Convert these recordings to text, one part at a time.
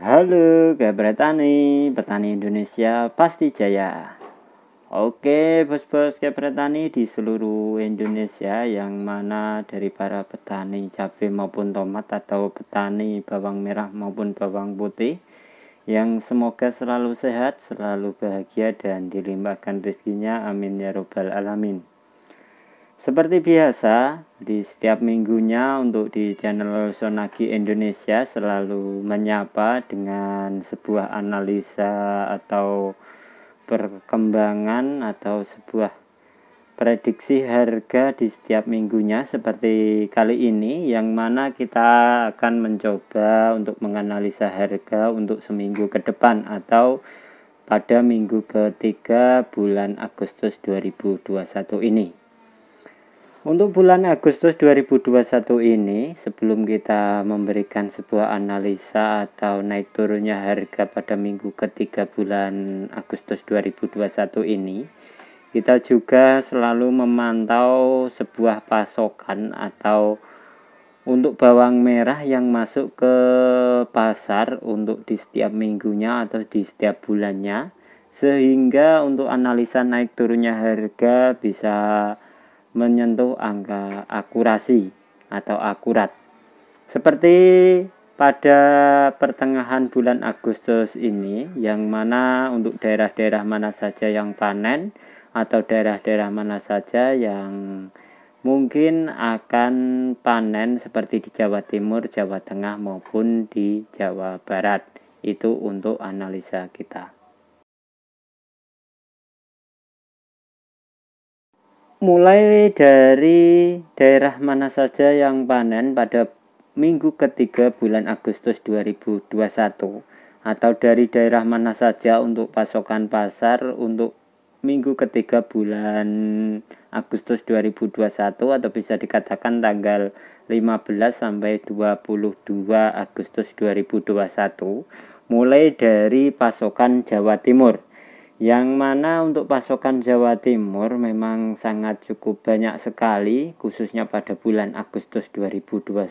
Halo Gabretani, petani Indonesia pasti jaya. Oke, bos-bos Gabretani di seluruh Indonesia yang mana dari para petani cabai maupun tomat atau petani bawang merah maupun bawang putih yang semoga selalu sehat, selalu bahagia dan dilimpahkan rezekinya. Amin ya robbal alamin. Seperti biasa, di setiap minggunya untuk di channel Sonagi Indonesia selalu menyapa dengan sebuah analisa atau perkembangan atau sebuah prediksi harga di setiap minggunya seperti kali ini yang mana kita akan mencoba untuk menganalisa harga untuk seminggu ke depan atau pada minggu ketiga bulan Agustus 2021 ini. Untuk bulan Agustus 2021 ini, sebelum kita memberikan sebuah analisa atau naik turunnya harga pada minggu ketiga bulan Agustus 2021 ini, kita juga selalu memantau sebuah pasokan atau untuk bawang merah yang masuk ke pasar untuk di setiap minggunya atau di setiap bulannya sehingga untuk analisa naik turunnya harga bisa menyentuh angka akurasi atau akurat. Seperti pada pertengahan bulan Agustus ini yang mana untuk daerah-daerah mana saja yang panen atau daerah-daerah mana saja yang mungkin akan panen seperti di Jawa Timur, Jawa Tengah maupun di Jawa Barat. Itu untuk analisa kita. mulai dari daerah mana saja yang panen pada minggu ketiga bulan Agustus 2021 atau dari daerah mana saja untuk pasokan pasar untuk minggu ketiga bulan Agustus 2021 atau bisa dikatakan tanggal 15 sampai 22 Agustus 2021 mulai dari pasokan Jawa Timur yang mana untuk pasokan Jawa Timur memang sangat cukup banyak sekali khususnya pada bulan Agustus 2021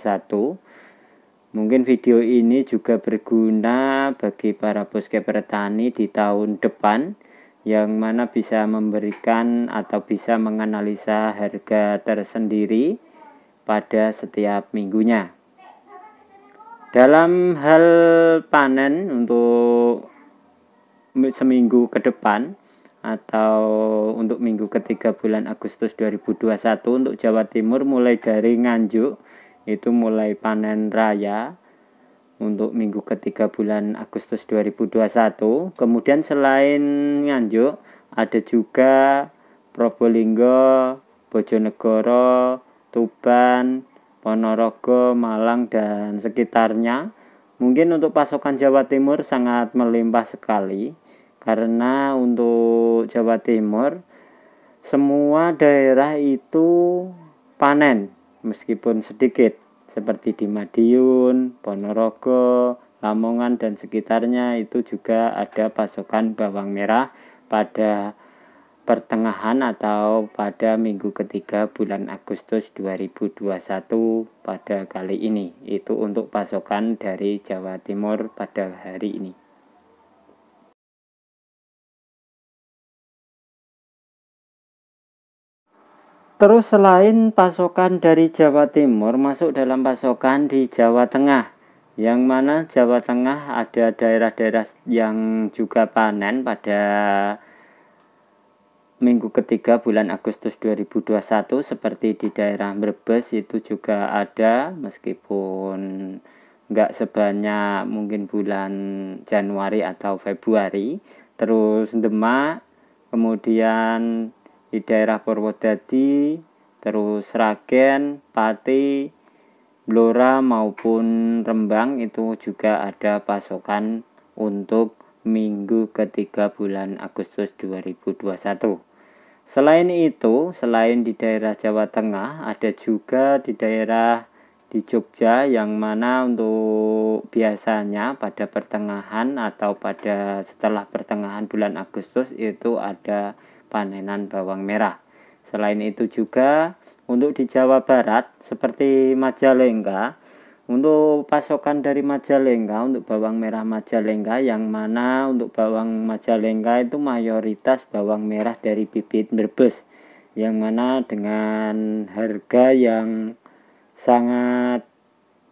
mungkin video ini juga berguna bagi para bos petani di tahun depan yang mana bisa memberikan atau bisa menganalisa harga tersendiri pada setiap minggunya. Dalam hal panen untuk seminggu ke depan atau untuk minggu ketiga bulan Agustus 2021 untuk Jawa Timur mulai dari Nganjuk itu mulai panen raya untuk minggu ketiga bulan Agustus 2021 kemudian selain Nganjuk ada juga Probolinggo, Bojonegoro, Tuban, Ponorogo, Malang dan sekitarnya mungkin untuk pasokan Jawa Timur sangat melimpah sekali karena untuk Jawa Timur semua daerah itu panen meskipun sedikit seperti di Madiun, Ponorogo, Lamongan dan sekitarnya itu juga ada pasokan bawang merah pada pertengahan atau pada minggu ketiga bulan Agustus 2021 pada kali ini itu untuk pasokan dari Jawa Timur pada hari ini. Terus selain pasokan dari Jawa Timur masuk dalam pasokan di Jawa Tengah yang mana Jawa Tengah ada daerah-daerah yang juga panen pada minggu ketiga bulan Agustus 2021 seperti di daerah Brebes itu juga ada meskipun nggak sebanyak mungkin bulan Januari atau Februari terus Demak kemudian di daerah Purwodadi, terus Sragen, Pati, Blora maupun Rembang itu juga ada pasokan untuk minggu ketiga bulan Agustus 2021. Selain itu, selain di daerah Jawa Tengah, ada juga di daerah di Jogja yang mana untuk biasanya pada pertengahan atau pada setelah pertengahan bulan Agustus itu ada panenan bawang merah. Selain itu juga untuk di Jawa Barat seperti Majalengka, untuk pasokan dari Majalengka untuk bawang merah Majalengka yang mana untuk bawang Majalengka itu mayoritas bawang merah dari bibit Brebes yang mana dengan harga yang sangat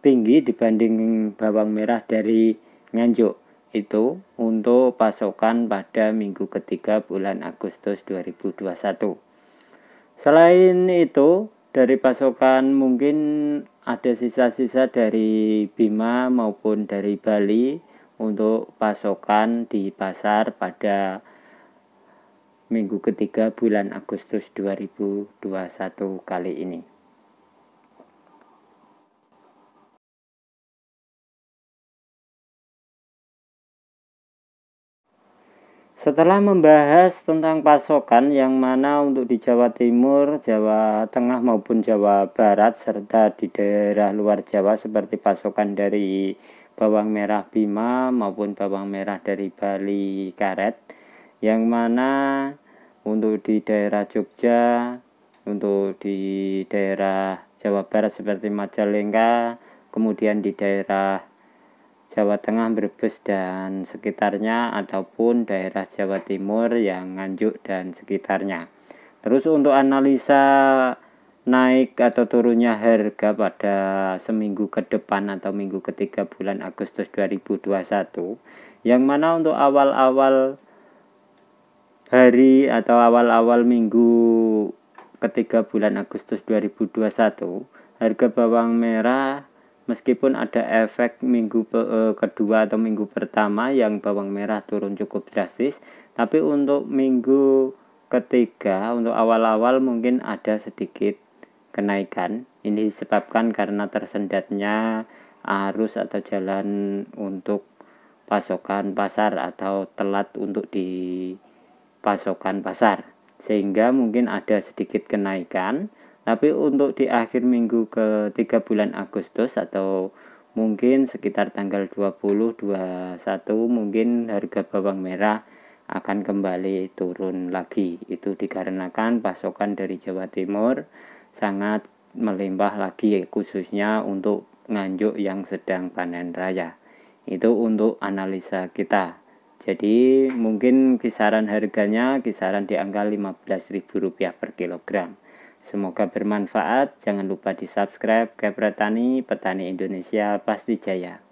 tinggi dibanding bawang merah dari Nganjuk itu untuk pasokan pada minggu ketiga bulan Agustus 2021. Selain itu, dari pasokan mungkin ada sisa-sisa dari Bima maupun dari Bali untuk pasokan di pasar pada minggu ketiga bulan Agustus 2021 kali ini. Setelah membahas tentang pasokan yang mana untuk di Jawa Timur, Jawa Tengah maupun Jawa Barat serta di daerah luar Jawa seperti pasokan dari bawang merah Bima maupun bawang merah dari Bali Karet yang mana untuk di daerah Jogja, untuk di daerah Jawa Barat seperti Majalengka, kemudian di daerah Jawa Tengah, Brebes dan sekitarnya ataupun daerah Jawa Timur yang Nganjuk dan sekitarnya. Terus untuk analisa naik atau turunnya harga pada seminggu ke depan atau minggu ketiga bulan Agustus 2021 yang mana untuk awal-awal hari atau awal-awal minggu ketiga bulan Agustus 2021 harga bawang merah Meskipun ada efek minggu e, kedua atau minggu pertama yang bawang merah turun cukup drastis, tapi untuk minggu ketiga untuk awal-awal mungkin ada sedikit kenaikan. Ini disebabkan karena tersendatnya arus atau jalan untuk pasokan pasar atau telat untuk di pasokan pasar. Sehingga mungkin ada sedikit kenaikan tapi untuk di akhir minggu ke ketiga bulan Agustus atau mungkin sekitar tanggal 20-21 mungkin harga bawang merah akan kembali turun lagi. Itu dikarenakan pasokan dari Jawa Timur sangat melimpah lagi khususnya untuk nganjuk yang sedang panen raya. Itu untuk analisa kita. Jadi mungkin kisaran harganya kisaran di angka Rp15.000 per kilogram. Semoga bermanfaat. Jangan lupa di subscribe Kepretani Petani Indonesia Pasti Jaya.